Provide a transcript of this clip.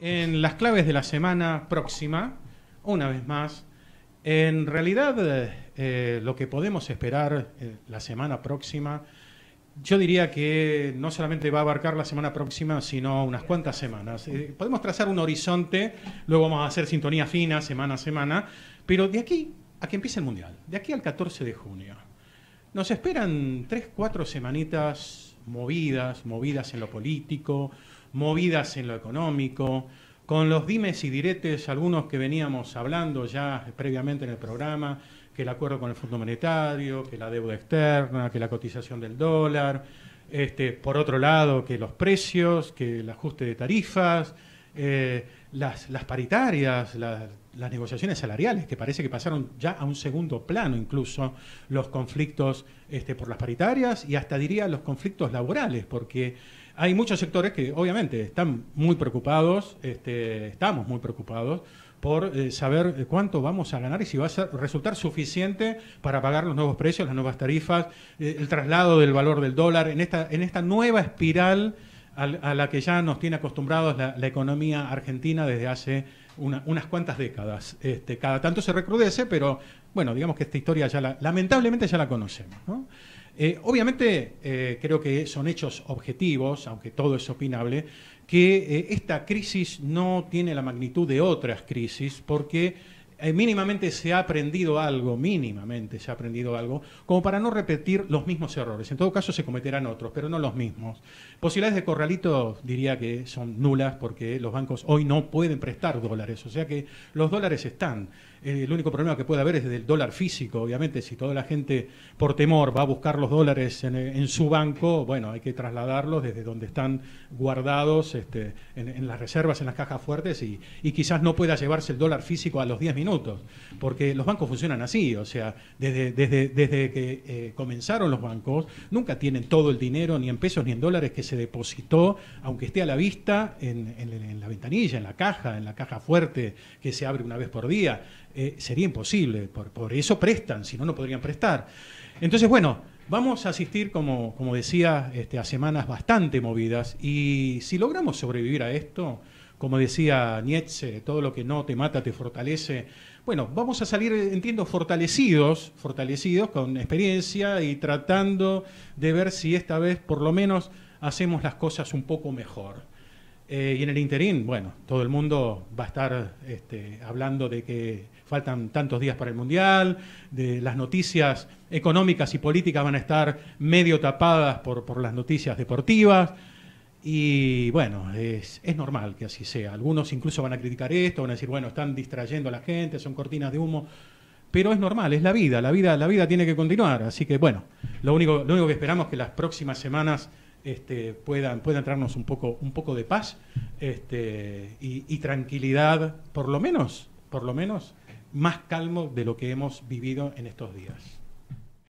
en las claves de la semana próxima, una vez más. En realidad, eh, lo que podemos esperar eh, la semana próxima, yo diría que no solamente va a abarcar la semana próxima, sino unas cuantas semanas. Eh, podemos trazar un horizonte, luego vamos a hacer sintonía fina semana a semana, pero de aquí a que empiece el Mundial, de aquí al 14 de junio, nos esperan tres, cuatro semanitas movidas, movidas en lo político, movidas en lo económico, con los dimes y diretes, algunos que veníamos hablando ya previamente en el programa, que el acuerdo con el Fondo Monetario, que la deuda externa, que la cotización del dólar, este, por otro lado, que los precios, que el ajuste de tarifas, eh, las, las, paritarias, las negociaciones salariales, que parece que pasaron ya a un segundo plano incluso los conflictos este, por las paritarias y hasta diría los conflictos laborales, porque hay muchos sectores que obviamente están muy preocupados, este, estamos muy preocupados por eh, saber eh, cuánto vamos a ganar y si va a resultar suficiente para pagar los nuevos precios, las nuevas tarifas, eh, el traslado del valor del dólar en esta, en esta nueva espiral a, la que ya nos tiene acostumbrados la, economía argentina desde hace unas cuantas décadas. Este, cada tanto se recrudece, pero bueno, digamos que esta historia ya la, lamentablemente ya la conocemos. ¿no? Eh, obviamente, eh, creo que son hechos objetivos, aunque todo es opinable, que eh, esta crisis no tiene la magnitud de otras crisis porque eh, mínimamente se ha aprendido algo, mínimamente se ha aprendido algo, como para no repetir los mismos errores. En todo caso se cometerán otros, pero no los mismos. Posibilidades de corralito diría que son nulas porque los bancos hoy no pueden prestar dólares, o sea que los dólares están. Eh, el único problema que puede haber es el dólar físico, obviamente, si toda la gente por temor va a buscar los dólares en, eh, su banco, bueno, hay que trasladarlos desde donde están guardados este, en, las reservas, en las cajas fuertes y, quizás no pueda llevarse el dólar físico a los 10 porque los bancos funcionan así, o sea, desde, desde, que eh, comenzaron los bancos, nunca tienen todo el dinero, ni en pesos ni en dólares, que se depositó, aunque esté a la vista, en, la ventanilla, en la caja, en la caja fuerte que se abre una vez por día. Eh, sería imposible, por, por eso prestan, si no, no podrían prestar. Entonces, bueno, Vamos a asistir, como, como decía, este, a semanas bastante movidas y si logramos sobrevivir a esto, como decía Nietzsche, todo lo que no te mata te fortalece. Bueno, vamos a salir, entiendo, fortalecidos, fortalecidos con experiencia y tratando de ver si esta vez por lo menos hacemos las cosas un poco mejor. Eh, y en el interín, bueno, todo el mundo va a estar este, hablando de que faltan tantos días para el Mundial, de las noticias económicas y políticas van a estar medio tapadas por las noticias deportivas. Y bueno, es, normal que así sea. Algunos incluso van a criticar esto, van a decir, bueno, están distrayendo a la gente, son cortinas de humo. Pero es normal, es la vida, la vida, la vida tiene que continuar. Así que bueno, lo único, lo único que esperamos es que las próximas semanas este, puedan, puedan traernos un poco, un poco de paz este, y, y, tranquilidad, por lo menos, por lo menos, más calmo de lo que hemos vivido en estos días.